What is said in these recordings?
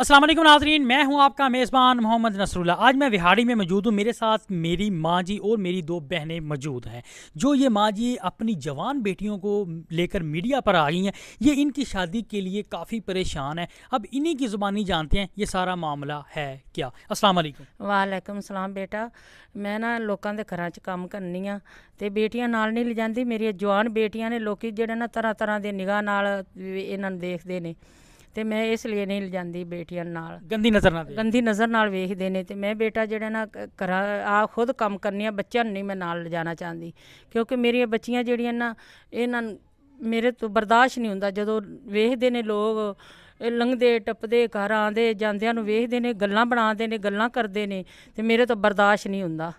असलम नाजरीन मैं हूं आपका मेज़बान मोहम्मद नसरुल्ला आज मैं विहाड़ी में मौजूद हूं मेरे साथ मेरी माँ जी और मेरी दो बहनें मौजूद हैं जो ये माँ जी अपनी जवान बेटियों को लेकर मीडिया पर आ गई हैं ये इनकी शादी के लिए काफ़ी परेशान है अब इन्हीं की ज़ुबानी जानते हैं ये सारा मामला है क्या असलम वालेकुम सलाम बेटा मैं ना लोगों के घर काम करनी हाँ तो बेटियां नाल नहीं ले जाती मेरी जवान बेटियां ने लोग जोड़े तरह के निगाह इन्हों देखते हैं ਤੇ ਮੈਂ ਇਸ ਲਈ ਨਹੀਂ ਲਜਾਂਦੀ ਬੇਟੀਆਂ ਨਾਲ ਗੰਦੀ ਨਜ਼ਰ ਨਾਲ ਗੰਦੀ ਨਜ਼ਰ ਨਾਲ ਵੇਖਦੇ ਨੇ ਤੇ ਮੈਂ ਬੇਟਾ ਜਿਹੜਾ ਨਾ ਕਰਾ ਆ ਖੁਦ ਕੰਮ ਕਰਨੀ ਆ ਬੱਚਿਆਂ ਨੂੰ ਨਹੀਂ ਮੈਂ ਨਾਲ ਲਿਜਾਣਾ ਚਾਹੁੰਦੀ ਕਿਉਂਕਿ ਮੇਰੀਆਂ ਬੱਚੀਆਂ ਜਿਹੜੀਆਂ ਨਾ ਇਹਨਾਂ ਮੇਰੇ ਤੋਂ ਬਰਦਾਸ਼ਤ ਨਹੀਂ ਹੁੰਦਾ ਜਦੋਂ ਵੇਖਦੇ ਨੇ ਲੋਕ ਇਹ ਲੰਘਦੇ ਟੱਪਦੇ ਘਰ ਆਂਦੇ ਜਾਂਦਿਆਂ ਨੂੰ ਵੇਖਦੇ ਨੇ ਗੱਲਾਂ ਬਣਾਉਂਦੇ ਨੇ ਗੱਲਾਂ ਕਰਦੇ ਨੇ ਤੇ ਮੇਰੇ ਤੋਂ ਬਰਦਾਸ਼ਤ ਨਹੀਂ ਹੁੰਦਾ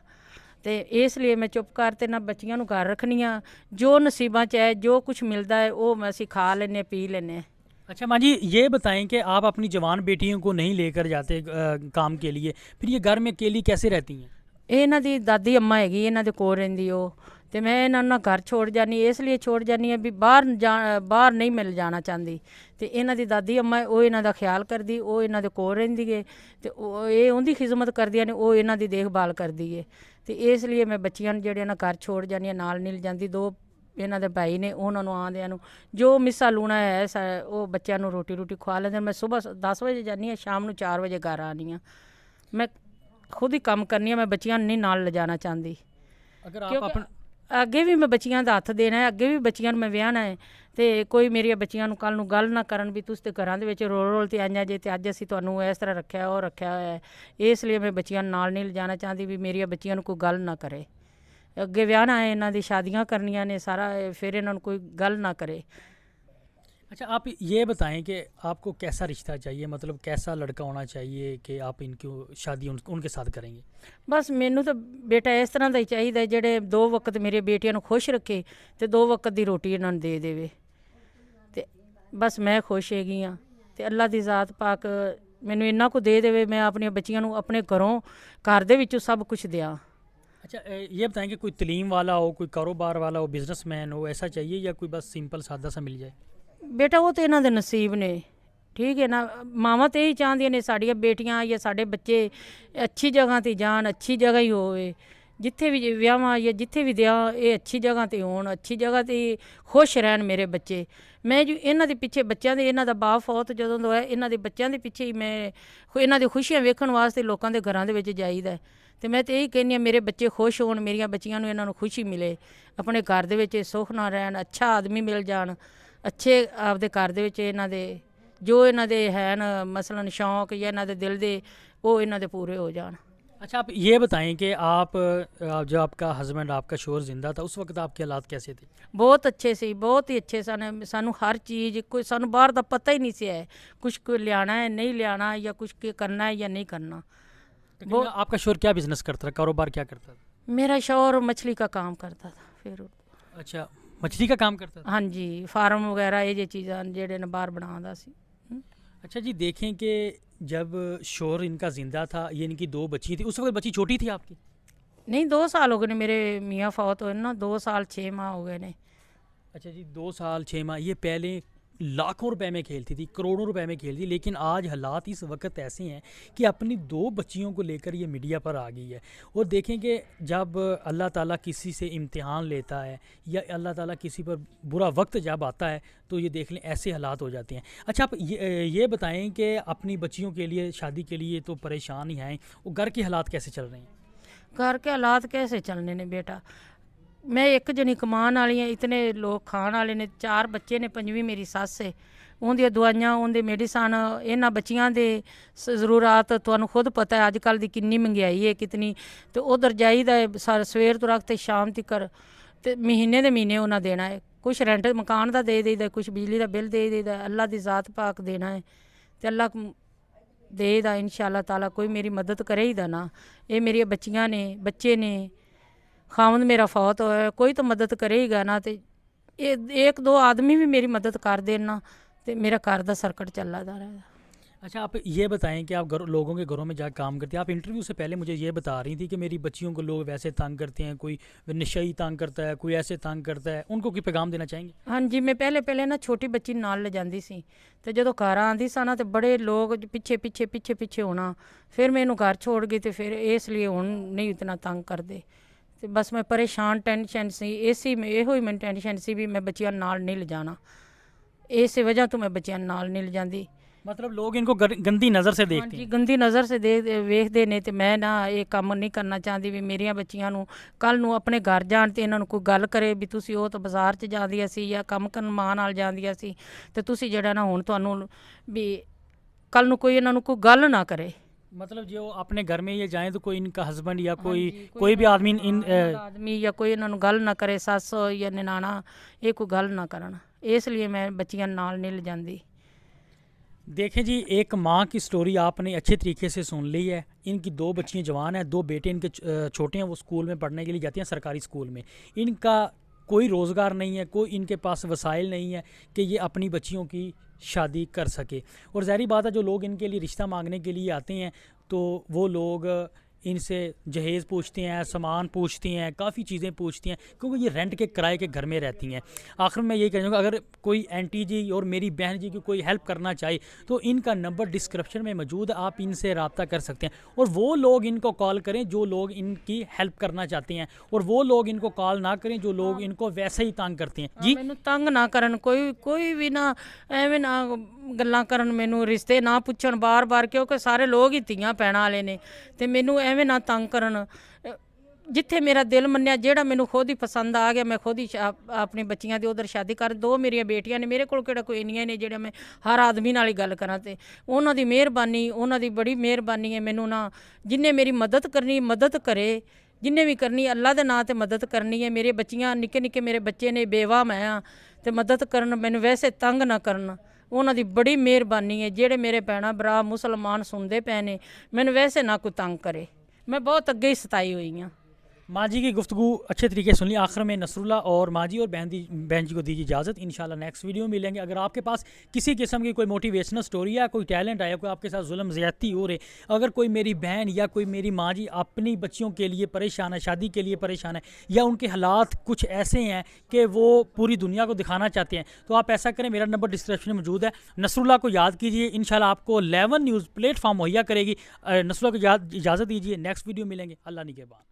ਤੇ ਇਸ ਲਈ ਮੈਂ ਚੁੱਪ ਕਰ ਤੇ ਨਾ ਬੱਚੀਆਂ ਨੂੰ ਘਰ ਰੱਖਣੀਆਂ ਜੋ ਨਸੀਬਾਂ 'ਚ ਹੈ ਜੋ ਕੁਝ ਮਿਲਦਾ ਹੈ ਉਹ ਅਸੀਂ ਖਾ ਲੈਨੇ ਪੀ ਲੈਨੇ अच्छा माँ जी ये बताएं कि आप अपनी जवान बेटियों को नहीं लेकर जाते आ, काम के लिए फिर ये घर में अकेली कैसे रहती हैं ਇਹਨਾਂ ਦੀ ਦਾਦੀ ਅੰਮਾ ਹੈਗੀ ਇਹਨਾਂ ਦੇ ਕੋਲ ਰਹਿੰਦੀ ਉਹ ਤੇ ਮੈਂ ਇਹਨਾਂ ਨੂੰ ਨਾ ਘਰ ਛੋੜ ਜਾਨੀ ਇਸ ਲਈ ਛੋੜ ਜਾਨੀ ਹੈ ਵੀ ਬਾਹਰ ਜਾ- ਬਾਹਰ ਨਹੀਂ ਮਿਲ ਜਾਣਾ ਚਾਹੁੰਦੀ ਤੇ ਇਹਨਾਂ ਦੀ ਦਾਦੀ ਅੰਮਾ ਹੈ, ਉਹ ਇਹਨਾਂ ਦਾ ਖਿਆਲ ਕਰਦੀ ਉਹ ਇਹਨਾਂ ਦੇ ਕੋਲ ਰਹਿੰਦੀ ਏ ਤੇ ਉਹ ਇਹ ਉਹਦੀ ਖਿਦਮਤ ਕਰਦੀਆਂ ਨੇ ਉਹ ਇਹਨਾਂ ਦੀ ਦੇਖਭਾਲ ਕਰਦੀ ਏ ਤੇ ਇਸ ਲਈ ਮੈਂ ਬੱਚੀਆਂ ਨੂੰ ਜਿਹੜੀਆਂ ਨਾ ਘਰ ਛੋੜ ਜਾਨੀ ਹਾਂ, ਨਾਲ ਨਹੀਂ ਜਾਂਦੀ ਦੋ ਇਹਨਾਂ ਦੇ ਭਾਈ ਨੇ ਉਹਨਾਂ ਨੂੰ ਆਂਦਿਆਂ ਨੂੰ ਜੋ ਮਿਸਾ ਲੂਣਾ ਹੈ ਉਹ ਬੱਚਿਆਂ ਨੂੰ ਰੋਟੀ ਰੋਟੀ ਖਵਾ ਲੈਂਦੇ ਮੈਂ ਸਵੇਰ 10 ਵਜੇ ਜਾਂਦੀ ਆ ਸ਼ਾਮ ਨੂੰ 4 ਵਜੇ ਘਰ ਆਨੀ ਆ ਮੈਂ ਖੁਦ ਹੀ ਕੰਮ ਕਰਨੀ ਆ ਮੈਂ ਬੱਚਿਆਂ ਨੂੰ ਨਹੀਂ ਨਾਲ ਲਿਜਾਣਾ ਚਾਹੁੰਦੀ ਅਗਰ ਆਪ ਅੱਗੇ ਵੀ ਮੈਂ ਬੱਚਿਆਂ ਦਾ ਹੱਥ ਦੇਣਾ ਹੈ ਅੱਗੇ ਵੀ ਬੱਚਿਆਂ ਨੂੰ ਮੈਂ ਵਿਆਹਣਾ ਹੈ ਤੇ ਕੋਈ ਮੇਰੀਆਂ ਬੱਚੀਆਂ ਨੂੰ ਕੱਲ ਨੂੰ ਗੱਲ ਨਾ ਕਰਨ ਵੀ ਤੁਸੀਂ ਤੇ ਘਰਾਂ ਦੇ ਵਿੱਚ ਰੋਲ ਰੋਲ ਤੇ ਆਈਆਂ ਜੇ ਤੇ ਅੱਜ ਅਸੀਂ ਤੁਹਾਨੂੰ ਇਸ ਤਰ੍ਹਾਂ ਰੱਖਿਆ ਉਹ ਰੱਖਿਆ ਹੋਇਆ ਹੈ ਇਸ ਲਈ ਮੈਂ ਬੱਚਿਆਂ ਨਾਲ ਨਹੀਂ ਲਿਜਾਣਾ ਚਾਹੁੰਦੀ ਵੀ ਮੇਰੀਆਂ ਬੱਚੀਆਂ ਨੂੰ ਕੋਈ ਗੱਲ ਨਾ ਕਰੇ ਅੱਗੇ ਵਿਆਹਣਾ ਹੈ ਇਹਨਾਂ ਦੀ ਸ਼ਾਦੀਆਂ ਕਰਨੀਆਂ ਨੇ ਸਾਰਾ ਫਿਰ ਇਹਨਾਂ ਨੂੰ ਕੋਈ ਗੱਲ ਨਾ ਕਰੇ अच्छा आप ये बताएं कि आपको कैसा रिश्ता चाहिए मतलब कैसा ਲੜਕਾ ਹੋਣਾ ਚਾਹੀਏ ਕਿ ਆਪ इनकी ਸ਼ਾਦੀ उन, उनके साथ करेंगे ਬਸ ਮੈਨੂੰ ਤਾਂ ਬੇਟਾ ਇਸ ਤਰ੍ਹਾਂ ਦਾ ਹੀ ਚਾਹੀਦਾ ਜਿਹੜੇ ਦੋ ਵਕਤ ਮੇਰੇ ਬੇਟੀਆਂ ਨੂੰ ਖੁਸ਼ ਰੱਖੇ ਤੇ ਦੋ ਵਕਤ ਦੀ ਰੋਟੀ ਇਹਨਾਂ ਨੂੰ ਦੇ ਦੇਵੇ ਤੇ ਬਸ ਮੈਂ ਖੁਸ਼ ਹੈਗੀ ਆ ਤੇ ਅੱਲਾ ਦੀ ਜ਼ਾਤ ਪਾਕ ਮੈਨੂੰ ਇੰਨਾ ਕੁ ਦੇ ਦੇਵੇ ਮੈਂ ਆਪਣੀਆਂ ਬੱਚੀਆਂ ਨੂੰ ਆਪਣੇ ਘਰੋਂ ਘਰ ਦੇ ਵਿੱਚੋਂ ਸਭ ਕੁਝ ਦਿਆਂ अच्छा ये बताएं कि कोई तलीम वाला हो कोई कारोबार वाला हो बिजनेस मैन हो ऐसा चाहिए या कोई बस सिंपल सादा सा मिल जाए ਬੇਟਾ ਉਹ ਤੇ ਇਹਨਾਂ ਦੇ ਨਸੀਬ ਨੇ ਠੀਕ ਹੈ ਨਾ ਮਾਵਾਂ ਤੇ ਹੀ ਚਾਹੁੰਦੀਆਂ ਨੇ ਸਾਡੀਆਂ ਬੇਟੀਆਂ ਜਾਂ ਸਾਡੇ ਬੱਚੇ ਅੱਛੀ ਜਗ੍ਹਾ ਤੇ ਜਾਣ ਅੱਛੀ ਜਗ੍ਹਾ ਹੀ ਹੋਵੇ ਜਿੱਥੇ ਵੀ ਵਿਆਹਾਂ ਜਾਂ ਜਿੱਥੇ ਵੀ ਦਿਆ ਇਹ ਅੱਛੀ ਜਗ੍ਹਾ ਤੇ ਹੋਣ ਅੱਛੀ ਜਗ੍ਹਾ ਤੇ ਹੀ ਖੁਸ਼ ਰਹਿਣ ਮੇਰੇ ਬੱਚੇ ਮੈਂ ਜੀ ਇਹਨਾਂ ਦੇ ਪਿੱਛੇ ਬੱਚਿਆਂ ਦੇ ਇਹਨਾਂ ਦਾ ਬਾਪ ਫੌਤ ਜਦੋਂ ਦਾ ਹੋਇਆ ਇਹਨਾਂ ਦੇ ਬੱਚਿਆਂ ਦੇ ਪਿੱਛੇ ਹੀ ਮੈਂ ਇਹਨਾਂ ਦੀ ਖੁਸ਼ੀਆਂ ਵੇਖਣ ਵਾਸਤੇ ਲੋਕਾਂ ਦੇ ਘਰਾਂ ਦੇ ਵਿੱਚ ਜਾਈਦਾ ਹੈ ਤੇ ਮੈਂ ਤੇ ਇਹ ਕਹਿੰਨੀ ਆ ਮੇਰੇ ਬੱਚੇ ਖੁਸ਼ ਹੋਣ ਮੇਰੀਆਂ ਬੱਚੀਆਂ ਨੂੰ ਇਹਨਾਂ ਨੂੰ ਖੁਸ਼ੀ ਮਿਲੇ ਆਪਣੇ ਘਰ ਦੇ ਵਿੱਚ ਸੁਖ ਨਾ ਰਹਿਣ ਅੱਛਾ ਆਦਮੀ ਮਿਲ ਜਾਣ ਅੱਛੇ ਆਪਦੇ ਘਰ ਦੇ ਵਿੱਚ ਇਹਨਾਂ ਦੇ ਜੋ ਇਹਨਾਂ ਦੇ ਹੈਨ ਮਸਲਨ ਸ਼ੌਂਕ ਜਾਂ ਇਹਨਾਂ ਦੇ ਦਿਲ ਦੇ ਉਹ ਇਹਨਾਂ ਦੇ ਪੂਰੇ ਹੋ ਜਾਣ ਅੱਛਾ ਆਪ ਇਹ ਬਤਾਏ ਕਿ ਆਪ ਜੋ ਆਪਕਾ ਹਸਬੰਡ ਆਪਕਾ ਸ਼ੋਰ ਜ਼ਿੰਦਾ ਥਾ ਉਸ ਵਕਤ ਆਪਕੇ ਹਾਲਾਤ ਕਿਵੇਂ ਸੀ ਬਹੁਤ ਅੱਛੇ ਸੀ ਬਹੁਤ ਹੀ ਅੱਛੇ ਸਨ ਸਾਨੂੰ ਹਰ ਚੀਜ਼ ਕੋਈ ਸਾਨੂੰ ਬਾਹਰ ਦਾ ਪਤਾ ਹੀ ਨਹੀਂ ਸੀ ਹੈ ਕੁਝ ਕੋ ਲਿਆਣਾ ਹੈ ਨਹੀਂ ਲਿਆਣਾ ਜਾਂ ਕੁਝ ਕੀ ਕਰਨਾ ਹੈ ਜਾਂ ਨਹੀਂ ਕਰਨਾ वो आपका शोर क्या बिजनेस करता था कारोबार क्या करता था मेरा शोर मछली का काम करता था फिर अच्छा ਮੱਛੀ ਦਾ ਕੰਮ ਕਰਦਾ ਹਾਂ ਜੀ ਫਾਰਮ ਵਗੈਰਾ ਇਹ ਜੇ ਚੀਜ਼ਾਂ ਜਿਹੜੇ ਨੇ ਬਾਹਰ ਬਣਾਉਂਦਾ ਸੀ अच्छा जी देखें कि जब शोर इनका ज़िंदा था ये इनकी दो बच्ची थी उस वक्त बच्ची छोटी थी आपकी नहीं दो साल हो गए मेरे मियाँ फौत हुए ना दो साल छः माह हो गए ने अच्छा जी दो साल छः माह ये पहले लाखों रुपए में खेलती थी करोड़ों रुपए में खेलती लेकिन आज हालात इस वक्त ऐसे हैं कि अपनी दो बच्चियों को लेकर ये मीडिया पर आ गई है और देखें कि जब अल्लाह ताला किसी से इम्तिहान लेता है या अल्लाह ताला किसी पर बुरा वक्त जब आता है तो ये देख लें ऐसे हालात हो जाते हैं अच्छा आप ये, ये बताएँ कि अपनी बच्चियों के लिए शादी के लिए तो परेशान ही हैं और घर के हालात कैसे चल रहे हैं घर के हालात कैसे चलने ने बेटा ਮੈਂ ਇੱਕ ਜਣੀ ਕਮਾਨ ਵਾਲੀ ਆ ਇਤਨੇ ਲੋਕ ਖਾਣ ਵਾਲੇ ਨੇ ਚਾਰ ਬੱਚੇ ਨੇ ਪੰਜਵੀਂ ਮੇਰੀ ਸੱਸ ਹੈ ਉਹਦੀਆਂ ਦਵਾਈਆਂ ਉਹਦੇ ਮੈਡੀਸਨ ਇਹਨਾਂ ਬੱਚੀਆਂ ਦੇ ਜ਼ਰੂਰਤ ਤੁਹਾਨੂੰ ਖੁਦ ਪਤਾ ਹੈ ਅੱਜ ਕੱਲ ਦੀ ਕਿੰਨੀ ਮੰਗਾਈ ਹੈ ਕਿਤਨੀ ਤੇ ਉਧਰ ਜਾਈਦਾ ਹੈ ਸਵੇਰ ਤੋਂ ਰੱਖ ਤੇ ਸ਼ਾਮ ਤੱਕ ਤੇ ਮਹੀਨੇ ਦੇ ਮਹੀਨੇ ਉਹਨਾਂ ਦੇਣਾ ਹੈ ਕੁਝ ਰੈਂਟ ਮਕਾਨ ਦਾ ਦੇ ਦੇਈਦਾ ਕੁਝ ਬਿਜਲੀ ਦਾ ਬਿੱਲ ਦੇ ਦੇਈਦਾ ਅੱਲਾ ਦੀ ਜ਼ਾਤ ਪਾਕ ਦੇਣਾ ਹੈ ਤੇ ਅੱਲਾ ਦੇਦਾ ਇਨਸ਼ਾ ਅੱਲਾ ਤਾਲਾ ਕੋਈ ਮੇਰੀ ਮਦਦ ਦਾ ਨਾ ਇਹ ਮੇਰੀਆਂ ਬੱਚੀਆਂ ਨੇ ਬੱਚੇ ਨੇ खावन मेरा फौत हो कोई तो मदद करेगा ना तो एक दो आदमी भी मेरी मदद कर देना तो मेरा घर का सर्कट चला जा रहा अच्छा आप ये बताएं कि आप घर लोगों के घरों में जा काम करते हैं आप इंटरव्यू से पहले मुझे ये बता रही थी कि मेरी बच्चियों को लोग वैसे तंग करते हैं कोई नशई तंग करता है कोई ऐसे तंग करता है उनको कोई पैगाम देना चाहेंगे हाँ जी मैं पहले पहले ना छोटी बच्ची नाल ले जाती सी तो जो घर आँदी सा ना तो बड़े लोग पिछे पिछे पिछे पिछे होना फिर मैं इनू घर छोड़ गई तो फिर इसलिए हूँ नहीं इतना तंग करते ਤੇ ਬਸ ਮੈਂ ਪਰੇਸ਼ਾਨ ਟੈਨਸ਼ਨ ਸੀ ਏਸੀ ਮੈਂ ਇਹੋ ਹੀ ਮੈਂ ਟੈਨਸ਼ਨ ਸੀ ਵੀ ਮੈਂ ਬੱਚਿਆਂ ਨਾਲ ਨਹੀਂ ਜਾਣਾ ਇਸੇ ਵਜ੍ਹਾ ਤੋਂ ਮੈਂ ਬੱਚਿਆਂ ਨਾਲ ਨਹੀਂ ਜਾਂਦੀ ਮਤਲਬ ਲੋਕ ਇਨਕੋ ਗੰਦੀ ਨਜ਼ਰ ਸੇ ਦੇਖਦੇ ਹਾਂਜੀ ਗੰਦੀ ਨਜ਼ਰ ਸੇ ਦੇਖ ਵੇਖਦੇ ਨੇ ਤੇ ਮੈਂ ਨਾ ਇਹ ਕੰਮ ਨਹੀਂ ਕਰਨਾ ਚਾਹਦੀ ਵੀ ਮੇਰੀਆਂ ਬੱਚੀਆਂ ਨੂੰ ਕੱਲ ਨੂੰ ਆਪਣੇ ਘਰ ਜਾਣ ਤੇ ਇਹਨਾਂ ਨੂੰ ਕੋਈ ਗੱਲ ਕਰੇ ਵੀ ਤੁਸੀਂ ਉਹ ਤਾਂ ਬਾਜ਼ਾਰ 'ਚ ਜਾਂਦੀ ਸੀ ਜਾਂ ਕੰਮ ਕਰਨ ਮਾਂ ਨਾਲ ਜਾਂਦੀ ਸੀ ਤੇ ਤੁਸੀਂ ਜਿਹੜਾ ਨਾ ਹੁਣ ਤੁਹਾਨੂੰ ਵੀ ਕੱਲ ਨੂੰ ਕੋਈ ਇਹਨਾਂ ਨੂੰ ਕੋਈ ਗੱਲ ਨਾ ਕਰੇ मतलब जो अपने घर में ये जाएं तो कोई इनका हस्बैंड या हाँ कोई कोई, कोई भी आदमी इन आदमी या कोई इन्हों गल ना करे सस या ननाणा ये कोई गल ना करन इसलिए मैं बच्चियां नाल नहीं ले जाती देखें जी एक माँ की स्टोरी आपने अच्छे तरीके से सुन ली है इनकी दो बच्चियाँ जवान हैं दो बेटे इनके छोटे हैं वो स्कूल में पढ़ने के लिए जाती हैं सरकारी स्कूल में इनका कोई रोज़गार नहीं है कोई इनके पास वसाइल नहीं है कि ये अपनी बच्चियों की शादी कर सके और ज़ाहरी बात है जो लोग इनके लिए रिश्ता मांगने के लिए आते हैं तो वो लोग इनसे जहेज़ पूछती हैं सामान पूछती हैं काफ़ी चीज़ें पूछती हैं क्योंकि ये रेंट के किराए के घर में रहती हैं आखिर मैं यही कह चाहूँगा अगर कोई एंटी जी और मेरी बहन जी की कोई हेल्प करना चाहिए तो इनका नंबर डिस्क्रिप्शन में मौजूद है आप इनसे रबता कर सकते हैं और वो लोग इनको कॉल करें जो लोग इनकी हेल्प करना चाहते हैं और वो लोग इनको कॉल ना करें जो लोग हाँ। इनको वैसे ही तंग करते हैं हाँ, जी तंग ना करन कोई कोई भी ना एवं ना ਗੱਲਾਂ ਕਰਨ ਮੈਨੂੰ ਰਿਸ਼ਤੇ ਨਾ ਪੁੱਛਣ ਬਾਰ-ਬਾਰ ਕਿਉਂਕਿ ਸਾਰੇ ਲੋਕ ਹੀ ਧੀਆਂ ਪੈਣਾ ਵਾਲੇ ਨੇ ਤੇ ਮੈਨੂੰ ਐਵੇਂ ਨਾ ਤੰਗ ਕਰਨ ਜਿੱਥੇ ਮੇਰਾ ਦਿਲ ਮੰਨਿਆ ਜਿਹੜਾ ਮੈਨੂੰ ਖੁਦ ਹੀ ਪਸੰਦ ਆ ਗਿਆ ਮੈਂ ਖੁਦ ਹੀ ਆਪਣੀ ਬੱਚੀਆਂ ਦੀ ਉਧਰ ਸ਼ਾਦੀ ਕਰ ਦੋ ਮੇਰੀਆਂ ਬੇਟੀਆਂ ਨੇ ਮੇਰੇ ਕੋਲ ਕਿਹੜਾ ਕੋਈ ਇੰਨੀਆਂ ਨੇ ਜਿਹੜਾ ਮੈਂ ਹਰ ਆਦਮੀ ਨਾਲ ਹੀ ਗੱਲ ਕਰਾਂ ਤੇ ਉਹਨਾਂ ਦੀ ਮਿਹਰਬਾਨੀ ਉਹਨਾਂ ਦੀ ਬੜੀ ਮਿਹਰਬਾਨੀ ਹੈ ਮੈਨੂੰ ਨਾ ਜਿਨੇ ਮੇਰੀ ਮਦਦ ਕਰਨੀ ਮਦਦ ਕਰੇ ਜਿੰਨੇ ਵੀ ਕਰਨੀ ਅੱਲਾ ਦੇ ਨਾਂ ਤੇ ਮਦਦ ਕਰਨੀ ਹੈ ਮੇਰੇ ਬੱਚੀਆਂ ਨਿੱਕੇ ਨਿੱਕੇ ਮੇਰੇ ਬੱਚੇ ਨੇ ਬੇਵਾ ਮੈਂ ਆ ਤੇ ਮਦਦ ਕਰਨ ਮੈਨੂੰ ਵੈਸੇ ਤੰਗ ਨਾ ਕਰਨ ਉਹਨਾਂ ਦੀ ਬੜੀ ਮਿਹਰਬਾਨੀ ਹੈ ਜਿਹੜੇ ਮੇਰੇ ਪੈਣਾ ਬਰਾ ਮੁਸਲਮਾਨ ਸੁਣਦੇ ਪਏ ਨੇ ਮੈਨੂੰ ਵੈਸੇ ਨਾ ਕੋਈ ਤੰਗ ਕਰੇ ਮੈਂ ਬਹੁਤ ਅੱਗੇ ਹੀ ਸਤਾਈ ਹੋਈ ਆ माजी की गुफ्तु अच्छे तरीके सुन ली आखिर में नसरुल्ला और माजी और बहन दी बहन जी को दीजिए इजाज़त इन नेक्स्ट वीडियो में मिलेंगे अगर आपके पास किसी किस्म की कोई मोटिवेशनल स्टोरी या कोई टैलेंट आया कोई आपके साथ जुलम ज़्यादती हो रही अगर कोई मेरी बहन या कोई मेरी माँ जी अपनी बच्चियों के लिए परेशान है शादी के लिए परेशान है या उनके हालात कुछ ऐसे हैं कि वो पूरी दुनिया को दिखाना चाहते हैं तो आप ऐसा करें मेरा नंबर डिस्क्रिप्शन में मौजूद है नसरुल्ला को याद कीजिए इन आपको लेवन न्यूज़ प्लेटफॉर्म मुहैया करेगी नसरुल्ला को याद इजाज़त दीजिए नेक्स्ट वीडियो मिलेंगे अल्लाह बाद